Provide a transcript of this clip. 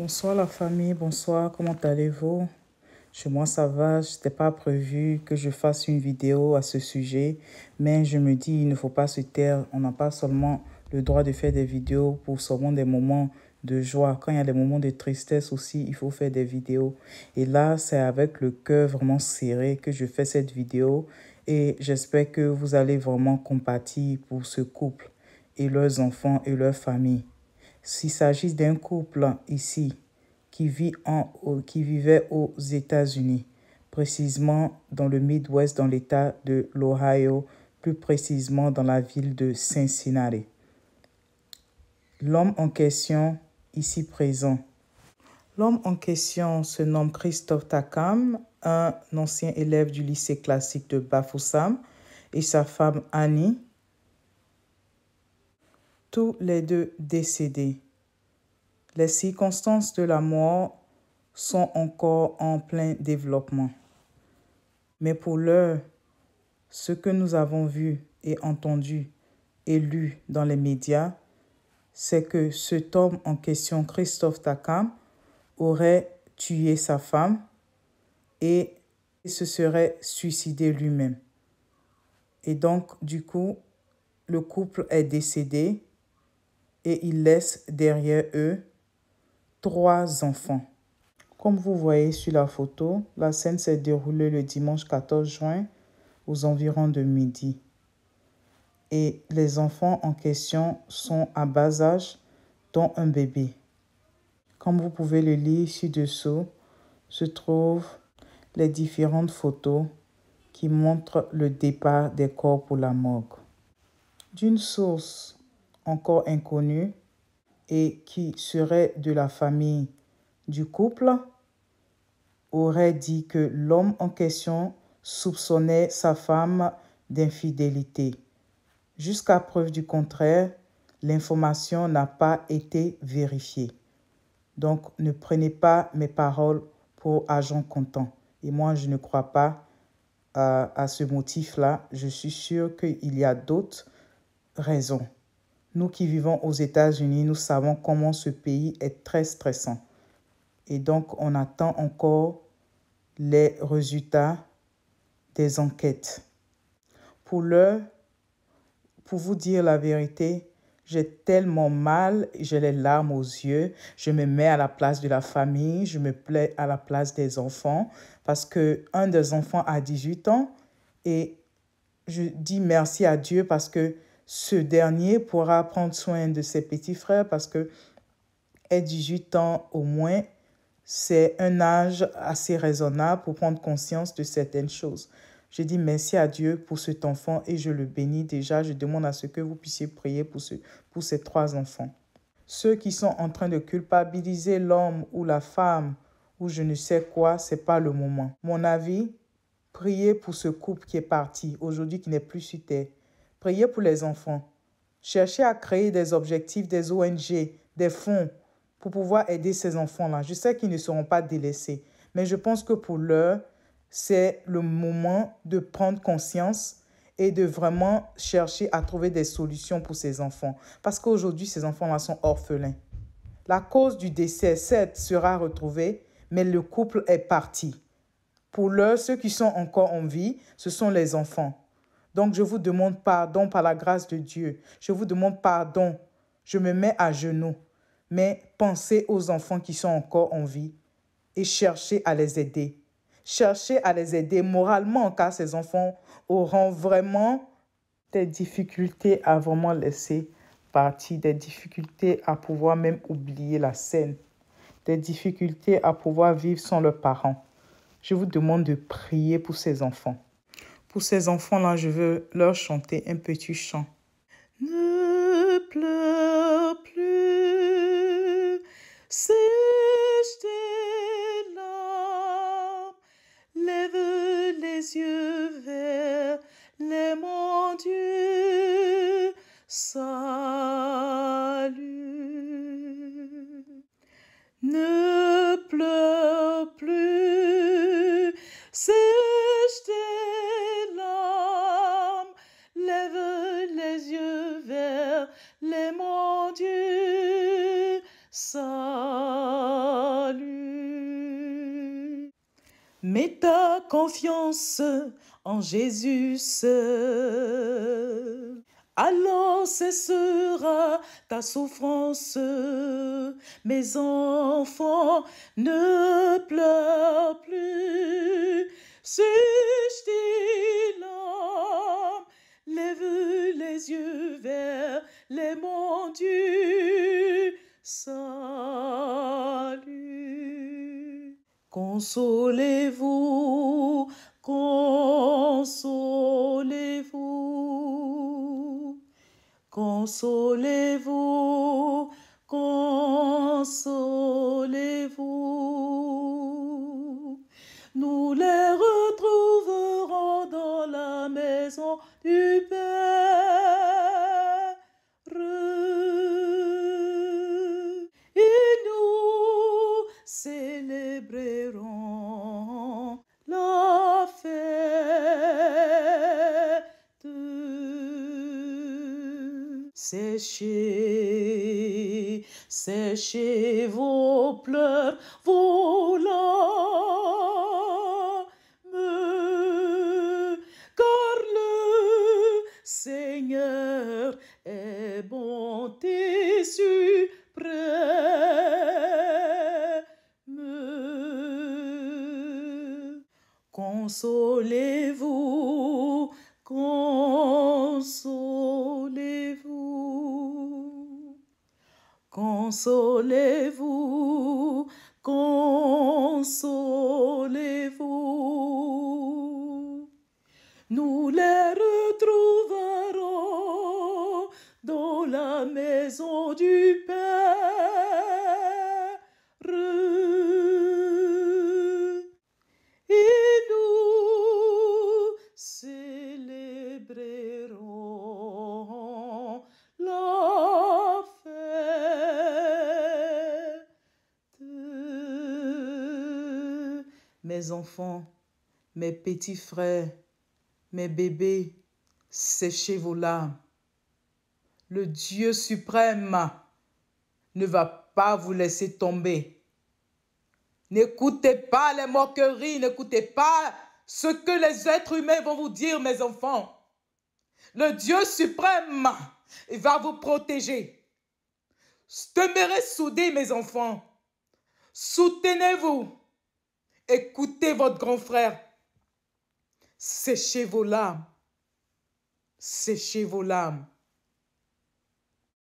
Bonsoir la famille, bonsoir, comment allez-vous Chez moi ça va, je n'étais pas prévu que je fasse une vidéo à ce sujet, mais je me dis il ne faut pas se taire, on n'a pas seulement le droit de faire des vidéos pour seulement des moments de joie. Quand il y a des moments de tristesse aussi, il faut faire des vidéos. Et là, c'est avec le cœur vraiment serré que je fais cette vidéo et j'espère que vous allez vraiment compatir pour ce couple et leurs enfants et leur famille. S'il s'agit d'un couple ici qui, vit en, qui vivait aux États-Unis, précisément dans le Midwest, dans l'État de l'Ohio, plus précisément dans la ville de Cincinnati. L'homme en question, ici présent. L'homme en question se nomme Christophe Takam, un ancien élève du lycée classique de Bafoussam, et sa femme Annie, tous les deux décédés. Les circonstances de la mort sont encore en plein développement. Mais pour l'heure, ce que nous avons vu et entendu et lu dans les médias, c'est que cet homme en question, Christophe Takam, aurait tué sa femme et se serait suicidé lui-même. Et donc, du coup, le couple est décédé et ils laissent derrière eux trois enfants. Comme vous voyez sur la photo, la scène s'est déroulée le dimanche 14 juin aux environs de midi. Et les enfants en question sont à bas âge, dont un bébé. Comme vous pouvez le lire ci-dessous, se trouvent les différentes photos qui montrent le départ des corps pour la morgue. D'une source encore inconnu et qui serait de la famille du couple aurait dit que l'homme en question soupçonnait sa femme d'infidélité. Jusqu'à preuve du contraire, l'information n'a pas été vérifiée. Donc ne prenez pas mes paroles pour agent comptant. Et moi, je ne crois pas euh, à ce motif-là. Je suis sûr qu'il y a d'autres raisons. Nous qui vivons aux États-Unis, nous savons comment ce pays est très stressant. Et donc, on attend encore les résultats des enquêtes. Pour l'heure, pour vous dire la vérité, j'ai tellement mal, j'ai les larmes aux yeux, je me mets à la place de la famille, je me plais à la place des enfants, parce que un des enfants a 18 ans et je dis merci à Dieu parce que ce dernier pourra prendre soin de ses petits frères parce que est 18 ans au moins, c'est un âge assez raisonnable pour prendre conscience de certaines choses. Je dis merci à Dieu pour cet enfant et je le bénis déjà. Je demande à ce que vous puissiez prier pour, ce, pour ces trois enfants. Ceux qui sont en train de culpabiliser l'homme ou la femme ou je ne sais quoi, c'est pas le moment. Mon avis, priez pour ce couple qui est parti aujourd'hui, qui n'est plus sur terre. Priez pour les enfants. Cherchez à créer des objectifs, des ONG, des fonds pour pouvoir aider ces enfants-là. Je sais qu'ils ne seront pas délaissés, mais je pense que pour eux, c'est le moment de prendre conscience et de vraiment chercher à trouver des solutions pour ces enfants. Parce qu'aujourd'hui, ces enfants-là sont orphelins. La cause du décès, certes, sera retrouvée, mais le couple est parti. Pour eux, ceux qui sont encore en vie, ce sont les enfants. Donc je vous demande pardon par la grâce de Dieu. Je vous demande pardon. Je me mets à genoux. Mais pensez aux enfants qui sont encore en vie et cherchez à les aider. Cherchez à les aider moralement car ces enfants auront vraiment des difficultés à vraiment laisser partir, des difficultés à pouvoir même oublier la scène, des difficultés à pouvoir vivre sans leurs parents. Je vous demande de prier pour ces enfants. Pour ces enfants-là, je veux leur chanter un petit chant. Ne pleure plus, sèche tes larmes, lève les yeux vers les monts Dieu, salut. salut. Mets ta confiance en Jésus allons Alors cessera ta souffrance. Mes enfants, ne pleure plus. c'est lève les yeux vers les monts du Consolez-vous, consolez-vous, consolez-vous. Séchez, séchez vos pleurs, vos larmes, car le Seigneur est bonté suprême. Consolez-vous. Consolez-vous, consolez-vous. Nous les retrouverons dans la maison du Père. mes enfants, mes petits frères, mes bébés, séchez vos larmes. Le Dieu suprême ne va pas vous laisser tomber. N'écoutez pas les moqueries, n'écoutez pas ce que les êtres humains vont vous dire, mes enfants. Le Dieu suprême va vous protéger. Demeurez soudés, mes enfants. Soutenez-vous. Écoutez votre grand frère. Séchez vos larmes. Séchez vos larmes.